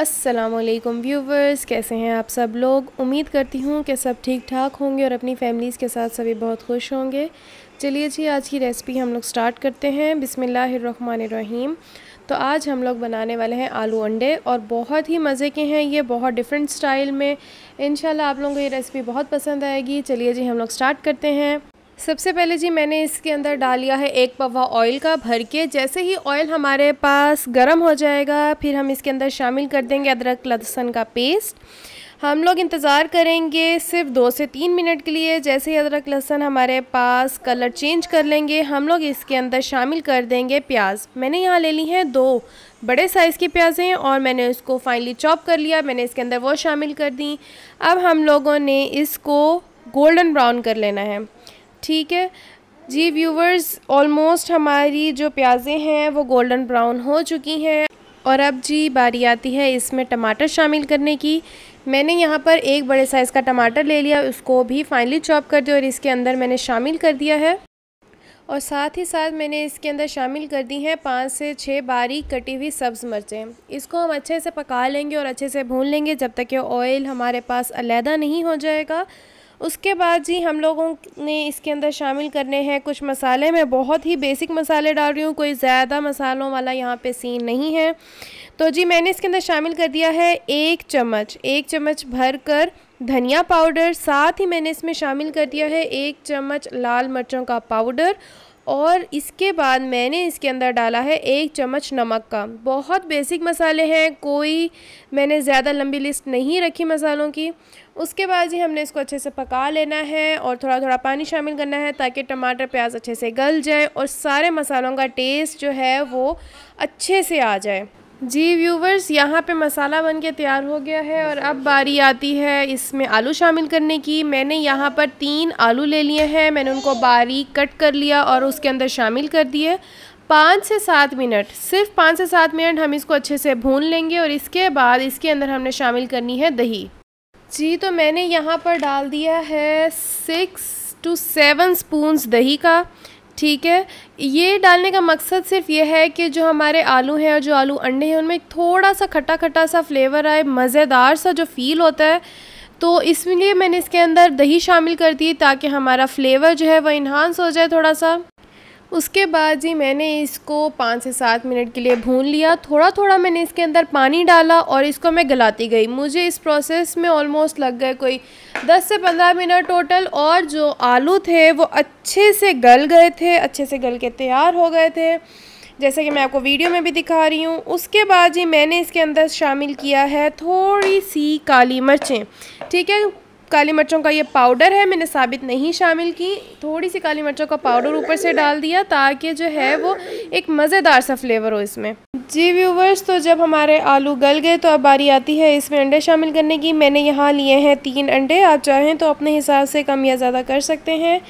Aslam viewers कैसे हैं आप सब लोग उम्मीद करती हूँ कि सब ठीक ठाक होंगे और अपनी फैमिलीज़ के साथ सभी बहुत खुश होंगे चलिए जी आज की रेसिपी हम लोग स्टार्ट करते हैं बिसमीम तो आज हम लोग बनाने वाले हैं आलू अंडे और बहुत ही मज़े के हैं ये बहुत डिफरेंट स्टाइल में इन आप लोगों को ये रेसिपी बहुत पसंद आएगी चलिए जी हम लोग स्टार्ट करते हैं सबसे पहले जी मैंने इसके अंदर डाल लिया है एक पवा ऑयल का भर के जैसे ही ऑयल हमारे पास गर्म हो जाएगा फिर हम इसके अंदर शामिल कर देंगे अदरक लहसुन का पेस्ट हम लोग इंतज़ार करेंगे सिर्फ दो से तीन मिनट के लिए जैसे ही अदरक लहसुन हमारे पास कलर चेंज कर लेंगे हम लोग इसके अंदर शामिल कर देंगे प्याज मैंने यहाँ ले ली हैं दो बड़े साइज़ की प्याज़ें और मैंने उसको फाइनली चॉप कर लिया मैंने इसके अंदर वो शामिल कर दी अब हम लोगों ने इसको गोल्डन ब्राउन कर लेना है ठीक है जी व्यूवर्स ऑलमोस्ट हमारी जो प्याज़ें हैं वो गोल्डन ब्राउन हो चुकी हैं और अब जी बारी आती है इसमें टमाटर शामिल करने की मैंने यहाँ पर एक बड़े साइज़ का टमाटर ले लिया उसको भी फाइनली चॉप कर दिया और इसके अंदर मैंने शामिल कर दिया है और साथ ही साथ मैंने इसके अंदर शामिल कर दी हैं पाँच से छः बारीक कटी हुई सब्ज़ मिर्चें इसको हम अच्छे से पका लेंगे और अच्छे से भून लेंगे जब तक कि ऑयल हमारे पास अलहदा नहीं हो जाएगा उसके बाद जी हम लोगों ने इसके अंदर शामिल करने हैं कुछ मसाले मैं बहुत ही बेसिक मसाले डाल रही हूँ कोई ज़्यादा मसालों वाला यहाँ पे सीन नहीं है तो जी मैंने इसके अंदर शामिल कर दिया है एक चम्मच एक चम्मच भर कर धनिया पाउडर साथ ही मैंने इसमें शामिल कर दिया है एक चम्मच लाल मिर्चों का पाउडर और इसके बाद मैंने इसके अंदर डाला है एक चम्मच नमक का बहुत बेसिक मसाले हैं कोई मैंने ज़्यादा लंबी लिस्ट नहीं रखी मसालों की उसके बाद ही हमने इसको अच्छे से पका लेना है और थोड़ा थोड़ा पानी शामिल करना है ताकि टमाटर प्याज अच्छे से गल जाए और सारे मसालों का टेस्ट जो है वो अच्छे से आ जाए जी व्यूवर्स यहाँ पे मसाला बन के तैयार हो गया है और अब बारी आती है इसमें आलू शामिल करने की मैंने यहाँ पर तीन आलू ले लिए हैं मैंने उनको बारीक कट कर लिया और उसके अंदर शामिल कर दिए पाँच से सात मिनट सिर्फ पाँच से सात मिनट हम इसको अच्छे से भून लेंगे और इसके बाद इसके अंदर हमने शामिल करनी है दही जी तो मैंने यहाँ पर डाल दिया है सिक्स टू सेवन स्पून दही का ठीक है ये डालने का मकसद सिर्फ ये है कि जो हमारे आलू हैं और जो आलू अंडे हैं उनमें थोड़ा सा खट्टा खट्टा सा फ्लेवर आए मज़ेदार सा जो फील होता है तो इसलिए मैंने इसके अंदर दही शामिल कर दी ताकि हमारा फ्लेवर जो है वह इन्हांस हो जाए थोड़ा सा उसके बाद जी मैंने इसको पाँच से सात मिनट के लिए भून लिया थोड़ा थोड़ा मैंने इसके अंदर पानी डाला और इसको मैं गलाती गई मुझे इस प्रोसेस में ऑलमोस्ट लग गए कोई दस से पंद्रह मिनट टोटल और जो आलू थे वो अच्छे से गल गए थे अच्छे से गल के तैयार हो गए थे जैसे कि मैं आपको वीडियो में भी दिखा रही हूँ उसके बाद जी मैंने इसके अंदर शामिल किया है थोड़ी सी काली मिर्चें ठीक है काली मिर्चों का ये पाउडर है मैंने साबित नहीं शामिल की थोड़ी सी काली मिर्चों का पाउडर ऊपर से डाल दिया ताकि जो है वो एक मज़ेदार सा फ्लेवर हो इसमें जी व्यूवर्स तो जब हमारे आलू गल गए तो अब बारी आती है इसमें अंडे शामिल करने की मैंने यहाँ लिए हैं तीन अंडे आप चाहें तो अपने हिसाब से कम या ज़्यादा कर सकते हैं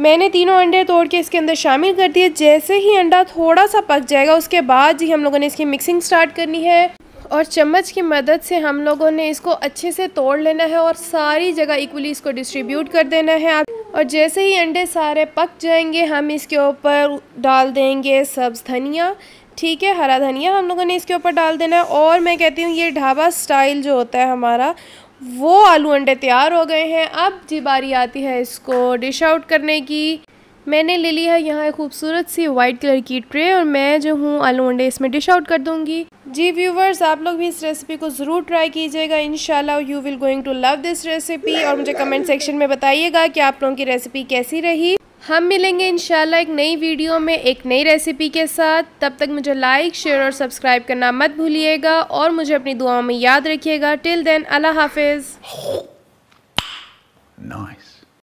मैंने तीनों अंडे तोड़ के इसके अंदर शामिल कर दिए जैसे ही अंडा थोड़ा सा पक जाएगा उसके बाद जी हम लोगों ने इसकी मिक्सिंग स्टार्ट करनी है और चम्मच की मदद से हम लोगों ने इसको अच्छे से तोड़ लेना है और सारी जगह इक्वली इसको डिस्ट्रीब्यूट कर देना है आप और जैसे ही अंडे सारे पक जाएंगे हम इसके ऊपर डाल देंगे सब्ज़ धनिया ठीक है हरा धनिया हम लोगों ने इसके ऊपर डाल देना है और मैं कहती हूँ ये ढाबा स्टाइल जो होता है हमारा वो आलू अंडे तैयार हो गए हैं अब जी बारी आती है इसको डिश आउट करने की मैंने ले लिया है यहाँ एक खूबसूरत सी वाइट कलर की ट्रे और मैं जो हूँ आलू अंडे इसमें डिश आउट कर दूँगी जी व्यूवर्स आप लोग भी इस रेसिपी को ज़रूर ट्राई कीजिएगा in you will going to love this recipe और मुझे कमेंट सेक्शन में बताइएगा कि आप लोगों की रेसिपी कैसी रही हम मिलेंगे इन एक नई वीडियो में एक नई रेसिपी के साथ तब तक मुझे लाइक शेयर और सब्सक्राइब करना मत भूलिएगा और मुझे अपनी दुआओं में याद रखिएगा टिल देन अल्लाह हाफिज़ nice.